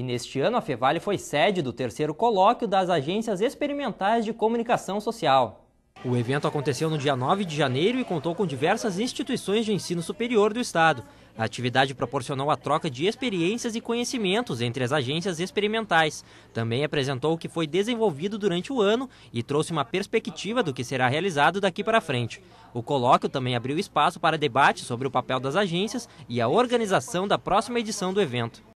E neste ano a Fevale foi sede do terceiro colóquio das agências experimentais de comunicação social. O evento aconteceu no dia 9 de janeiro e contou com diversas instituições de ensino superior do estado. A atividade proporcionou a troca de experiências e conhecimentos entre as agências experimentais. Também apresentou o que foi desenvolvido durante o ano e trouxe uma perspectiva do que será realizado daqui para frente. O colóquio também abriu espaço para debate sobre o papel das agências e a organização da próxima edição do evento.